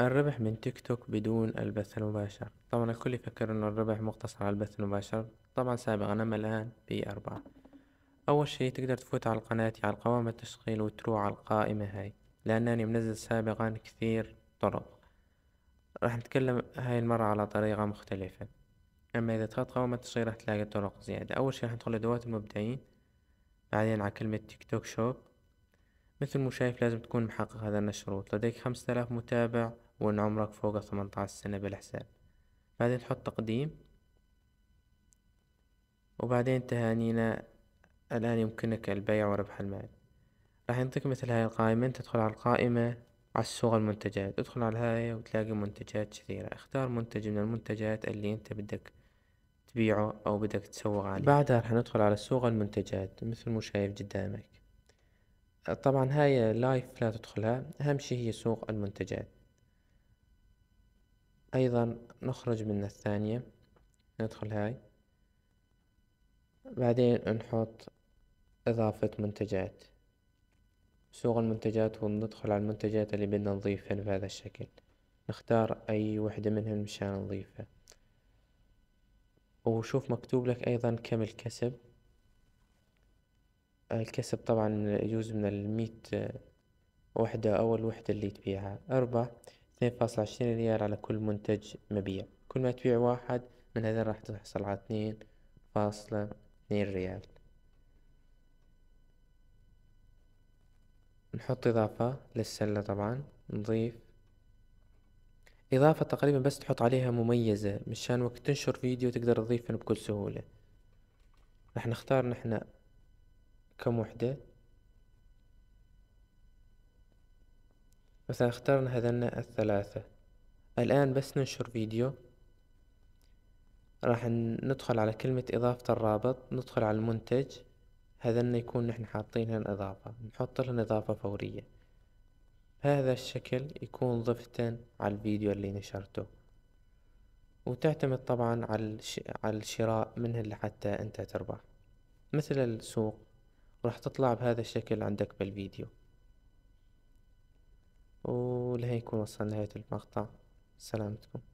الربح من تيك توك بدون البث المباشر طبعا الكل يفكر انه الربح مقتصر على البث المباشر طبعا سابقا اما الان في اربعة اول شيء تقدر تفوت على قناتي على قوائم التشغيل وتروح على القائمة هاي لانني منزل سابقا كثير طرق راح نتكلم هاي المرة على طريقة مختلفة اما اذا دخلت قوائم التشغيل راح تلاقي طرق زيادة اول شيء راح ندخل ادوات المبدعين بعدين على كلمة تيك توك شوب مثل ما شايف لازم تكون محقق هذا الشروط لديك خمسة آلاف متابع وأن عمرك فوق ثمانية عشر سنة بالحساب بعدين تحط تقديم وبعدين تهانينا الآن يمكنك البيع وربح المال راح ينطيك مثل هاي القائمة انت تدخل على القائمة على السوق المنتجات ادخل على هاي وتلاقي منتجات كثيرة اختار منتج من المنتجات اللي انت بدك تبيعه او بدك تسوق عليه بعدها راح ندخل على سوق المنتجات مثل ما شايف قدامك طبعا هاي لايف لا تدخلها أهم شي هي سوق المنتجات أيضا نخرج من الثانية ندخل هاي بعدين نحط إضافة منتجات سوق المنتجات وندخل على المنتجات اللي بدنا نضيفها بهذا الشكل نختار أي وحدة منهم مشان نضيفها وشوف مكتوب لك أيضا كم الكسب الكسب طبعا يجوز من المية وحدة أول وحدة اللي تبيعها أربعة اثنين فاصلة عشرين ريال على كل منتج مبيع كل ما تبيع واحد من هذا راح تحصل على اثنين فاصلة اثنين ريال نحط إضافة للسلة طبعا نضيف إضافة تقريبا بس تحط عليها مميزة مشان وقت تنشر فيديو تقدر تضيفها بكل سهولة راح نختار نحن كم وحدة مثلا اخترنا هذن الثلاثة الآن بس ننشر فيديو راح ندخل على كلمة إضافة الرابط ندخل على المنتج هذن يكون نحن حاطين هن إضافة نحط لهم إضافة فورية هذا الشكل يكون ضفتا على الفيديو اللي نشرته وتعتمد طبعا على الشراء منه لحتى انت تربح مثل السوق راح تطلع بهذا الشكل عندك بالفيديو ولهي يكون وصلنا نهاية المقطع سلامتكم